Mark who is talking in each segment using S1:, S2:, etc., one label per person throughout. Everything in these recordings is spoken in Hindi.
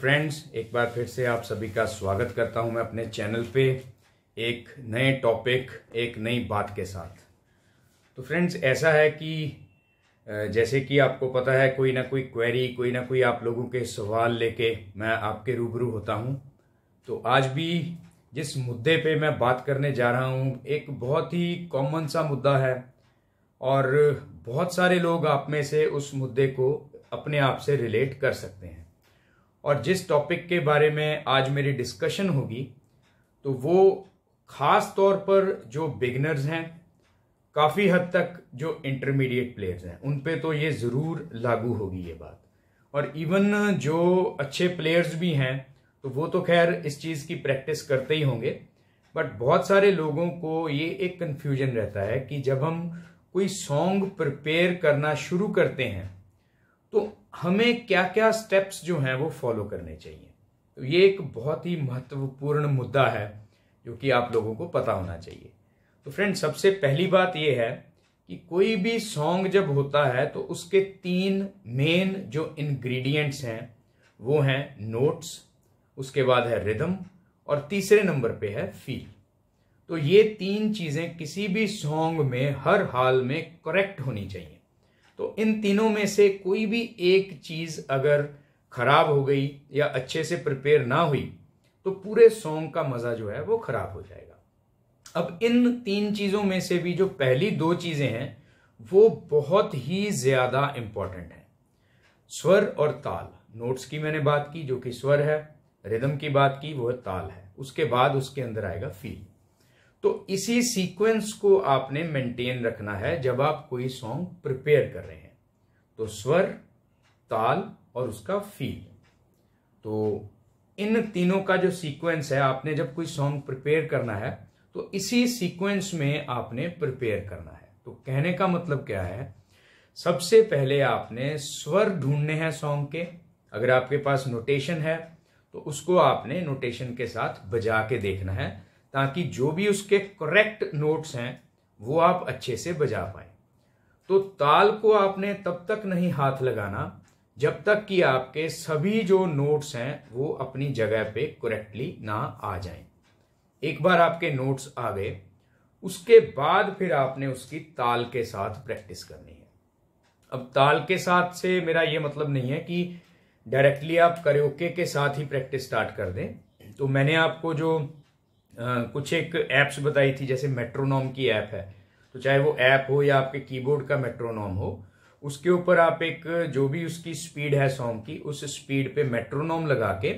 S1: फ्रेंड्स एक बार फिर से आप सभी का स्वागत करता हूं मैं अपने चैनल पे एक नए टॉपिक एक नई बात के साथ तो फ्रेंड्स ऐसा है कि जैसे कि आपको पता है कोई ना कोई क्वेरी कोई ना कोई आप लोगों के सवाल लेके मैं आपके रूबरू होता हूं तो आज भी जिस मुद्दे पे मैं बात करने जा रहा हूं एक बहुत ही कॉमन सा मुद्दा है और बहुत सारे लोग आप में से उस मुद्दे को अपने आप से रिलेट कर सकते हैं और जिस टॉपिक के बारे में आज मेरी डिस्कशन होगी तो वो खास तौर पर जो बिगनर्स हैं काफ़ी हद तक जो इंटरमीडिएट प्लेयर्स हैं उन पे तो ये ज़रूर लागू होगी ये बात और इवन जो अच्छे प्लेयर्स भी हैं तो वो तो खैर इस चीज़ की प्रैक्टिस करते ही होंगे बट बहुत सारे लोगों को ये एक कन्फ्यूजन रहता है कि जब हम कोई सॉन्ग प्रिपेयर करना शुरू करते हैं तो हमें क्या क्या स्टेप्स जो हैं वो फॉलो करने चाहिए तो ये एक बहुत ही महत्वपूर्ण मुद्दा है जो कि आप लोगों को पता होना चाहिए तो फ्रेंड सबसे पहली बात यह है कि कोई भी सॉन्ग जब होता है तो उसके तीन मेन जो इंग्रेडिएंट्स हैं वो हैं नोट्स उसके बाद है रिदम और तीसरे नंबर पे है फील तो ये तीन चीज़ें किसी भी सॉन्ग में हर हाल में करेक्ट होनी चाहिए तो इन तीनों में से कोई भी एक चीज़ अगर खराब हो गई या अच्छे से प्रिपेयर ना हुई तो पूरे सॉन्ग का मज़ा जो है वो खराब हो जाएगा अब इन तीन चीज़ों में से भी जो पहली दो चीज़ें हैं वो बहुत ही ज़्यादा इंपॉर्टेंट है स्वर और ताल नोट्स की मैंने बात की जो कि स्वर है रिदम की बात की वो ताल है उसके बाद उसके अंदर आएगा फील तो इसी सीक्वेंस को आपने मेंटेन रखना है जब आप कोई सॉन्ग प्रिपेयर कर रहे हैं तो स्वर ताल और उसका फील तो इन तीनों का जो सीक्वेंस है आपने जब कोई सॉन्ग प्रिपेयर करना है तो इसी सीक्वेंस में आपने प्रिपेयर करना है तो कहने का मतलब क्या है सबसे पहले आपने स्वर ढूंढने हैं सॉन्ग के अगर आपके पास नोटेशन है तो उसको आपने नोटेशन के साथ बजा के देखना है ताकि जो भी उसके करेक्ट नोट्स हैं वो आप अच्छे से बजा पाए तो ताल को आपने तब तक नहीं हाथ लगाना जब तक कि आपके सभी जो नोट्स हैं वो अपनी जगह पे करेक्टली ना आ जाएं। एक बार आपके नोट्स आ गए उसके बाद फिर आपने उसकी ताल के साथ प्रैक्टिस करनी है अब ताल के साथ से मेरा ये मतलब नहीं है कि डायरेक्टली आप करोके के साथ ही प्रैक्टिस स्टार्ट कर दें तो मैंने आपको जो कुछ एक ऐप्स बताई थी जैसे मेट्रोनॉम की ऐप है तो चाहे वो ऐप हो या आपके कीबोर्ड का मेट्रोनॉम हो उसके ऊपर आप एक जो भी उसकी स्पीड है सॉन्ग की उस स्पीड पे मेट्रोनॉम लगा के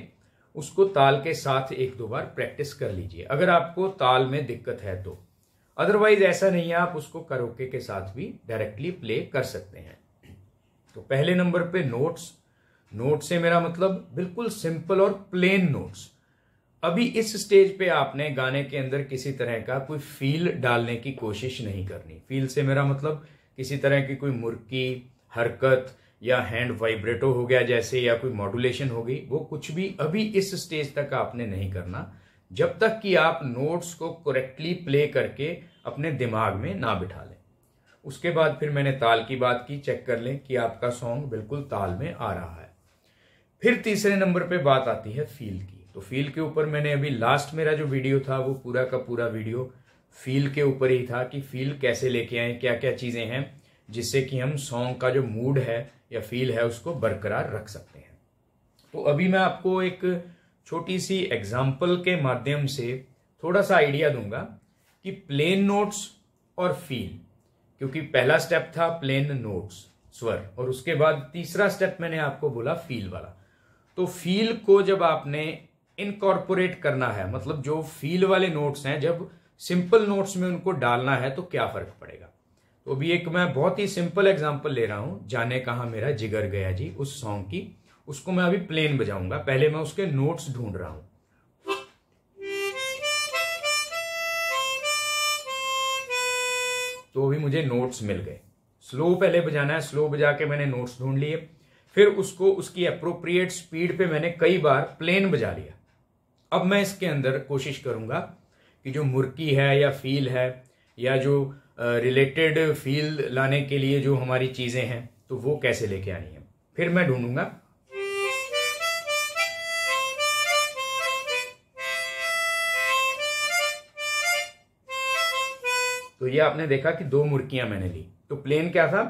S1: उसको ताल के साथ एक दो बार प्रैक्टिस कर लीजिए अगर आपको ताल में दिक्कत है तो अदरवाइज ऐसा नहीं है आप उसको करोके के साथ भी डायरेक्टली प्ले कर सकते हैं तो पहले नंबर पे नोट्स नोट्स से मेरा मतलब बिल्कुल सिंपल और प्लेन नोट्स अभी इस स्टेज पे आपने गाने के अंदर किसी तरह का कोई फील डालने की कोशिश नहीं करनी फील से मेरा मतलब किसी तरह की कोई मुर्की हरकत या हैंड वाइब्रेटो हो गया जैसे या कोई मॉडुलेशन हो गई वो कुछ भी अभी इस स्टेज तक आपने नहीं करना जब तक कि आप नोट्स को करेक्टली प्ले करके अपने दिमाग में ना बिठा लें उसके बाद फिर मैंने ताल की बात की चेक कर लें कि आपका सॉन्ग बिल्कुल ताल में आ रहा है फिर तीसरे नंबर पे बात आती है फील की तो फील के ऊपर मैंने अभी लास्ट मेरा जो वीडियो था वो पूरा का पूरा वीडियो फील के ऊपर ही था कि फील कैसे लेके आए क्या क्या चीज़ें हैं जिससे कि हम सॉन्ग का जो मूड है या फील है उसको बरकरार रख सकते हैं तो अभी मैं आपको एक छोटी सी एग्जाम्पल के माध्यम से थोड़ा सा आइडिया दूंगा कि प्लेन नोट्स और फील क्योंकि पहला स्टेप था प्लेन नोट्स स्वर और उसके बाद तीसरा स्टेप मैंने आपको बोला फील वाला तो फील को जब आपने इनकॉर्पोरेट करना है मतलब जो फील वाले नोट्स हैं जब सिंपल नोट्स में उनको डालना है तो क्या फर्क पड़ेगा तो अभी एक मैं बहुत ही सिंपल एग्जाम्पल ले रहा हूं जाने कहा मेरा जिगर गया जी उस सॉन्ग की उसको मैं अभी प्लेन बजाऊंगा पहले मैं उसके नोट्स ढूंढ रहा हूं तो अभी मुझे नोट्स मिल गए स्लो पहले बजाना है स्लो बजा के मैंने नोट्स ढूंढ लिए फिर उसको उसकी अप्रोप्रिएट स्पीड पे मैंने कई बार प्लेन बजा लिया अब मैं इसके अंदर कोशिश करूंगा कि जो मुर्की है या फील है या जो रिलेटेड फील लाने के लिए जो हमारी चीज़ें हैं तो वो कैसे लेके आनी है फिर मैं ढूंढूंगा तो ये आपने देखा कि दो मुर्कियां मैंने ली तो प्लेन क्या था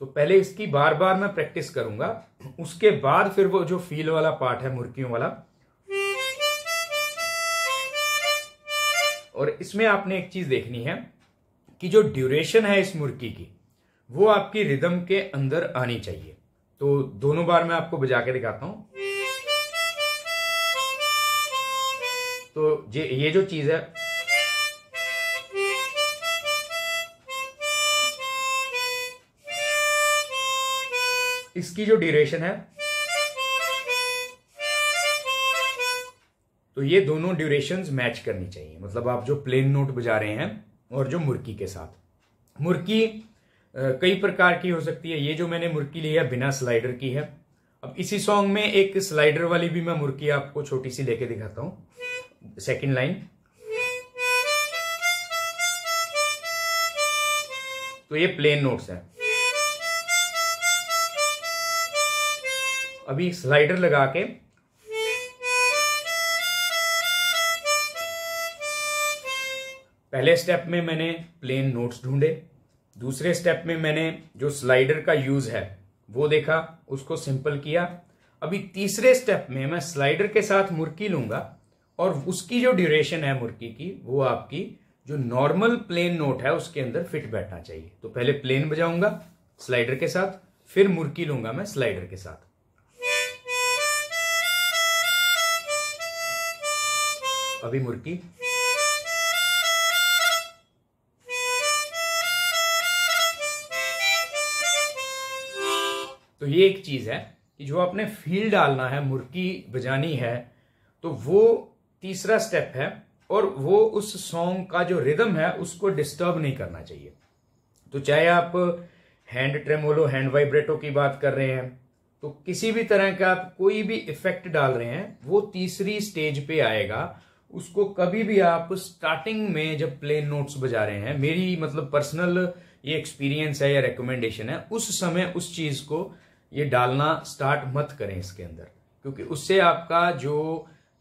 S1: तो पहले इसकी बार बार मैं प्रैक्टिस करूंगा उसके बाद फिर वो जो फील वाला पार्ट है मुर्गियों वाला और इसमें आपने एक चीज देखनी है कि जो ड्यूरेशन है इस मुर्गी की वो आपकी रिदम के अंदर आनी चाहिए तो दोनों बार मैं आपको बजा के दिखाता हूं तो ये ये जो चीज है इसकी जो ड्यूरेशन है तो ये दोनों ड्यूरेशन मैच करनी चाहिए मतलब आप जो प्लेन नोट बजा रहे हैं और जो मुर्की के साथ मुर्की कई प्रकार की हो सकती है ये जो मैंने मुर्की ली है बिना स्लाइडर की है अब इसी सॉन्ग में एक स्लाइडर वाली भी मैं मुर्की आपको छोटी सी लेके दिखाता हूँ सेकंड लाइन तो ये प्लेन नोट्स हैं अभी स्लाइडर लगा के पहले स्टेप में मैंने प्लेन नोट्स ढूंढे दूसरे स्टेप में मैंने जो स्लाइडर का यूज है वो देखा उसको सिंपल किया अभी तीसरे स्टेप में मैं स्लाइडर के साथ मुर्की लूंगा और उसकी जो ड्यूरेशन है मुर्की की वो आपकी जो नॉर्मल प्लेन नोट है उसके अंदर फिट बैठना चाहिए तो पहले प्लेन बजाऊंगा स्लाइडर के साथ फिर मुर्की लूंगा मैं स्लाइडर के साथ अभी मुर्की तो ये एक चीज़ है कि जो आपने फील डालना है मुर्की बजानी है तो वो तीसरा स्टेप है और वो उस सॉन्ग का जो रिदम है उसको डिस्टर्ब नहीं करना चाहिए तो चाहे आप हैंड ट्रेमोलो हैंड वाइब्रेटो की बात कर रहे हैं तो किसी भी तरह का आप कोई भी इफेक्ट डाल रहे हैं वो तीसरी स्टेज पे आएगा उसको कभी भी आप स्टार्टिंग में जब प्लेन नोट्स बजा रहे हैं मेरी मतलब पर्सनल ये एक्सपीरियंस है या रिकमेंडेशन है उस समय उस चीज को ये डालना स्टार्ट मत करें इसके अंदर क्योंकि उससे आपका जो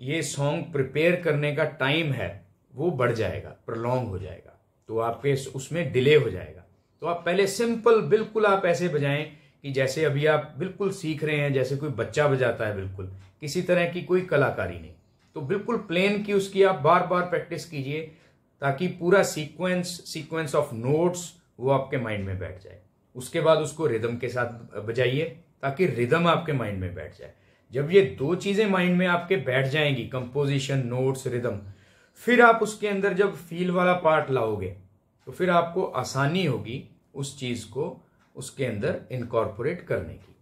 S1: ये सॉन्ग प्रिपेयर करने का टाइम है वो बढ़ जाएगा प्रलोंग हो जाएगा तो आपके उसमें डिले हो जाएगा तो आप पहले सिंपल बिल्कुल आप ऐसे बजाएं कि जैसे अभी आप बिल्कुल सीख रहे हैं जैसे कोई बच्चा बजाता है बिल्कुल किसी तरह की कोई कलाकारी नहीं तो बिल्कुल प्लेन की उसकी आप बार बार प्रैक्टिस कीजिए ताकि पूरा सीक्वेंस सीक्वेंस ऑफ नोट्स वो आपके माइंड में बैठ जाए उसके बाद उसको रिदम के साथ बजाइए ताकि रिदम आपके माइंड में बैठ जाए जब ये दो चीज़ें माइंड में आपके बैठ जाएंगी कंपोजिशन नोट्स रिदम फिर आप उसके अंदर जब फील वाला पार्ट लाओगे तो फिर आपको आसानी होगी उस चीज़ को उसके अंदर इनकॉर्पोरेट करने की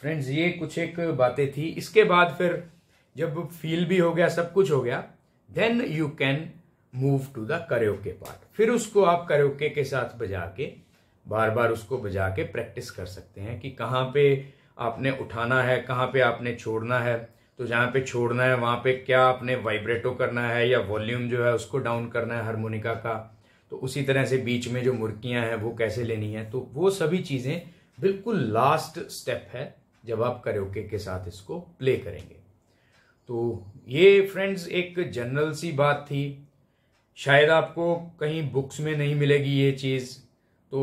S1: फ्रेंड्स ये कुछ एक बातें थी इसके बाद फिर जब फील भी हो गया सब कुछ हो गया then you can move to the karaoke part फिर उसको आप करोके के साथ बजा के बार बार उसको बजा के प्रैक्टिस कर सकते हैं कि कहाँ पे आपने उठाना है कहाँ पे आपने छोड़ना है तो जहाँ पे छोड़ना है वहाँ पे क्या आपने वाइब्रेटो करना है या वॉल्यूम जो है उसको डाउन करना है हारमोनिका का तो उसी तरह से बीच में जो मुर्कियाँ हैं वो कैसे लेनी है तो वो सभी चीज़ें बिल्कुल लास्ट स्टेप है जब आप करोके के साथ इसको प्ले करेंगे तो ये फ्रेंड्स एक जनरल सी बात थी शायद आपको कहीं बुक्स में नहीं मिलेगी ये चीज़ तो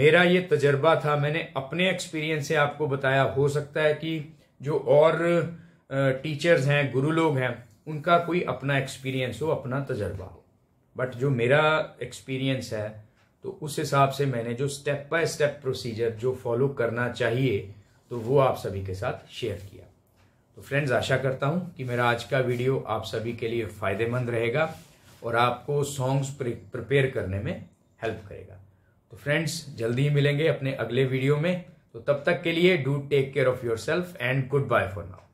S1: मेरा ये तजर्बा था मैंने अपने एक्सपीरियंस से आपको बताया हो सकता है कि जो और टीचर्स हैं गुरु लोग हैं उनका कोई अपना एक्सपीरियंस हो अपना तजर्बा हो बट जो मेरा एक्सपीरियंस है तो उस हिसाब से मैंने जो स्टेप बाय स्टेप प्रोसीजर जो फॉलो करना चाहिए तो वो आप सभी के साथ शेयर किया तो फ्रेंड्स आशा करता हूँ कि मेरा आज का वीडियो आप सभी के लिए फ़ायदेमंद रहेगा और आपको सॉन्ग्स प्रिपेयर करने में हेल्प करेगा तो फ्रेंड्स जल्दी ही मिलेंगे अपने अगले वीडियो में तो तब तक के लिए do take care of yourself and good bye for now